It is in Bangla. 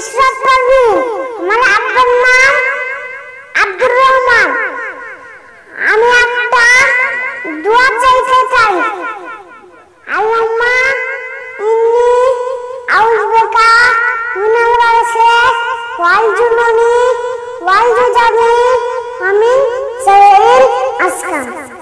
ইসরাত পারভীন আমার মানে আব্বার নাম আব্দুর রহমান আমি একটা দোয়া চাইতে চাই আল্লাহ ইন্নি আউযুবিকা মিনাল ওয়াইসে ওয়াল জুনুনি ওয়াল জুজানি আমিন সাইল আসকাম